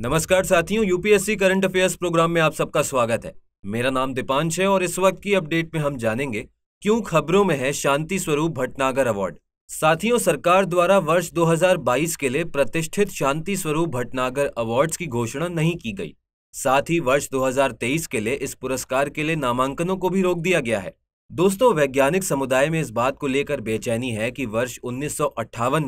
नमस्कार साथियों UPSC current affairs programme में आप सबका स्वागत है मेरा नाम दीपांश है और इस वक्त की अपडेट में हम जानेंगे क्यों खबरों में है शांति स्वरूप भटनागर अवार्ड साथियों सरकार द्वारा वर्ष 2022 के लिए प्रतिष्ठित शांति स्वरूप भटनागर अवार्ड्स की घोषणा नहीं की गई साथ ही वर्ष 2023 के लिए इस पुरस्कार के लिए नामांकनों को भी रोक दिया गया है दोस्तों वैज्ञानिक समुदाय में इस बात को लेकर बेचैनी है कि वर्ष उन्नीस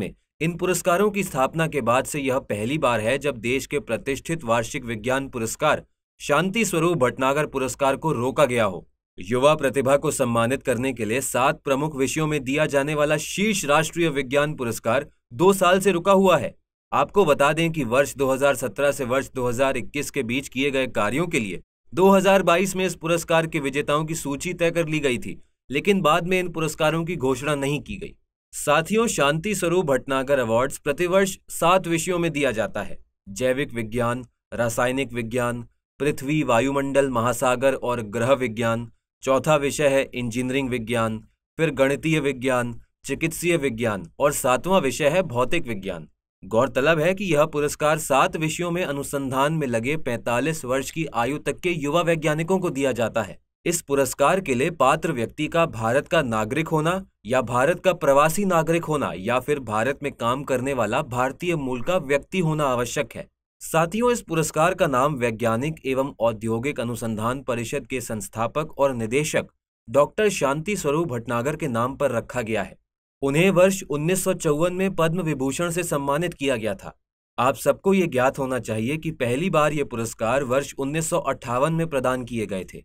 में इन पुरस्कारों की स्थापना के बाद से यह पहली बार है जब देश के प्रतिष्ठित वार्षिक विज्ञान पुरस्कार शांति स्वरूप भटनागर पुरस्कार को रोका गया हो युवा प्रतिभा को सम्मानित करने के लिए सात प्रमुख विषयों में दिया जाने वाला शीर्ष राष्ट्रीय विज्ञान पुरस्कार दो साल से रुका हुआ है आपको बता दें कि वर्ष 2017 से वर्ष 2021 के बीच किए गए कार्यों के लिए 2022 में इस पुरस्कार के विजेताओं की सूची तय कर ली गई थी लेकिन बाद में इन पुरस्कारों की घोषणा नहीं की गई साथियों शांति स्वरूप भटनागर अवार्ड्स प्रतिवर्ष सात विषयों में दिया जाता है जैविक विज्ञान रासायनिक विज्ञान पृथ्वी वायुमंडल महासागर और ग्रह विज्ञान चौथा विषय है इंजीनियरिंग विज्ञान फिर गणितीय विज्ञान चिकित्सीय विज्ञान और सातवां विषय है भौतिक विज्ञान गौरतलब है कि यह पुरस्कार सात विषयों में अनुसंधान में लगे 45 वर्ष की आयु तक के युवा वैज्ञानिकों को दिया जाता है इस पुरस्कार के लिए पात्र व्यक्ति का भारत का नागरिक होना या भारत का प्रवासी नागरिक होना या फिर भारत में काम करने वाला भारतीय मूल का व्यक्ति होना आवश्यक है साथियों इस पुरस्कार का नाम वैज्ञानिक एवं औद्योगिक अनुसंधान परिषद के संस्थापक और निदेशक डॉक्टर शांति स्वरूप भटनागर के नाम पर रखा गया है उन्हें वर्ष उन्नीस में पद्म विभूषण से सम्मानित किया गया था आप सबको ये ज्ञात होना चाहिए कि पहली बार ये पुरस्कार वर्ष उन्नीस में प्रदान किए गए थे